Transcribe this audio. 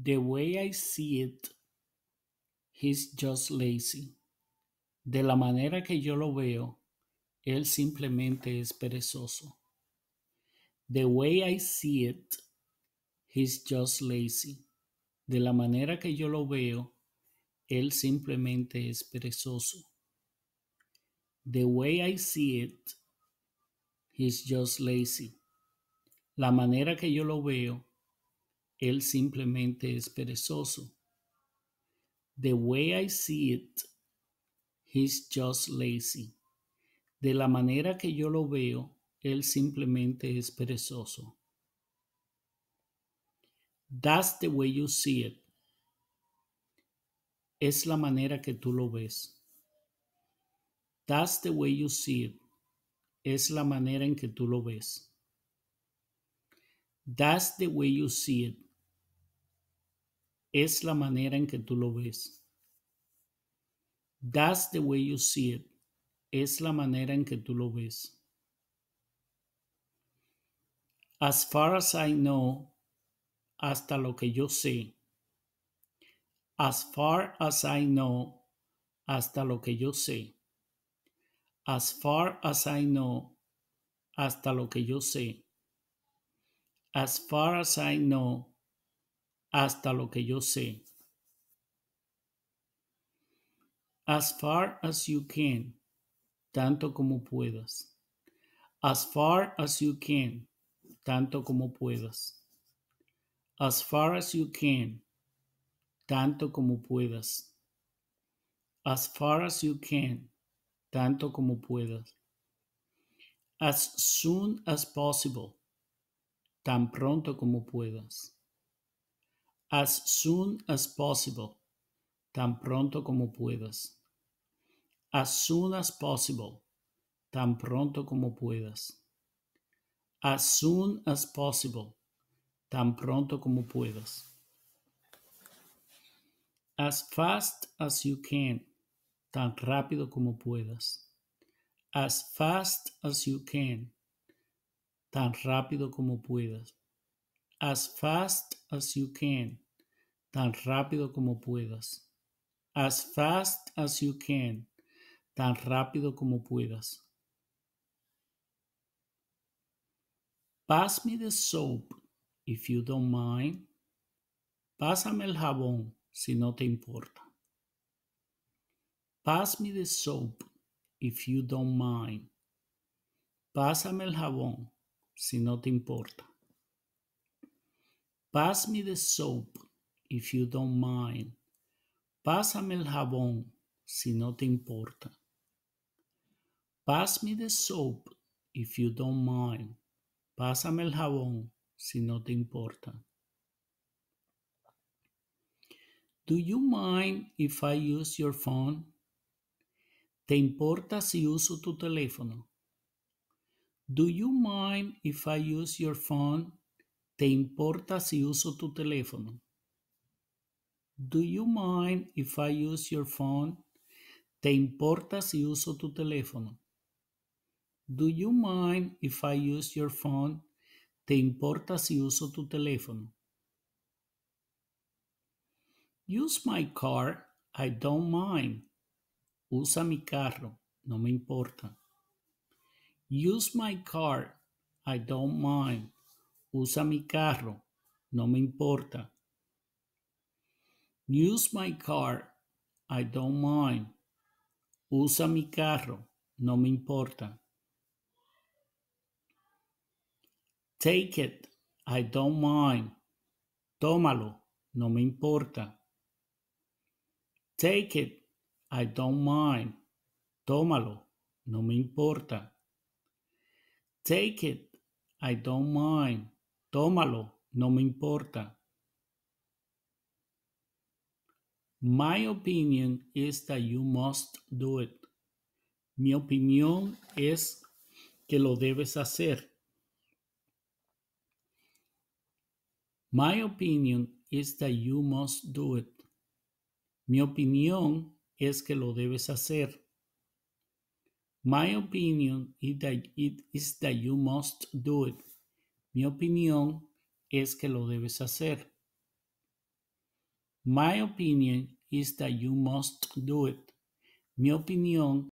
The way I see it, he's just lazy. De la manera que yo lo veo, él simplemente es perezoso. The way I see it, he's just lazy. De la manera que yo lo veo, él simplemente es perezoso. The way I see it, he's just lazy. La manera que yo lo veo, él simplemente es perezoso. The way I see it, he's just lazy. De la manera que yo lo veo, él simplemente es perezoso. That's the way you see it. Es la manera que tú lo ves. That's the way you see it. Es la manera en que tú lo ves. That's the way you see it es la manera en que tú lo ves. That's the way you see it. Es la manera en que tú lo ves. As far as I know, hasta lo que yo sé. As far as I know, hasta lo que yo sé. As far as I know, hasta lo que yo sé. As far as I know, hasta lo que yo sé. As far as you can, tanto como puedas. As far as you can, tanto como puedas. As far as you can, tanto como puedas. As far as you can, tanto como puedas. As soon as possible, tan pronto como puedas as soon as possible, tan pronto como puedas. As soon as possible, tan pronto como puedas. As soon as possible, tan pronto como puedas. As fast as you can, tan rápido como puedas. As fast as you can, tan rápido como puedas. As fast as you can, tan rápido como puedas. As fast as you can, tan rápido como puedas. Pass me the soap if you don't mind. Pásame el jabón si no te importa. Pass me the soap if you don't mind. Pásame el jabón si no te importa. Pass me the soap, if you don't mind. Pásame el jabón, si no te importa. Pass me the soap, if you don't mind. Pásame el jabón, si no te importa. Do you mind if I use your phone? ¿Te importa si uso tu teléfono? Do you mind if I use your phone? ¿Te importa si uso tu teléfono? Do you mind if I use your phone? ¿Te importa si uso tu teléfono? Do you mind if I use your phone? ¿Te importa si uso tu teléfono? Use my car. I don't mind. Usa mi carro. No me importa. Use my car. I don't mind. Usa mi carro. No me importa. Use my car. I don't mind. Usa mi carro. No me importa. Take it. I don't mind. Tómalo. No me importa. Take it. I don't mind. Tómalo. No me importa. Take it. I don't mind. Tómalo, no me importa. My opinion is that you must do it. Mi opinión es que lo debes hacer. My opinion is that you must do it. Mi opinión es que lo debes hacer. My opinion is that, it is that you must do it. Mi opinión es que lo debes hacer. My opinion is that you must do it. Mi opinión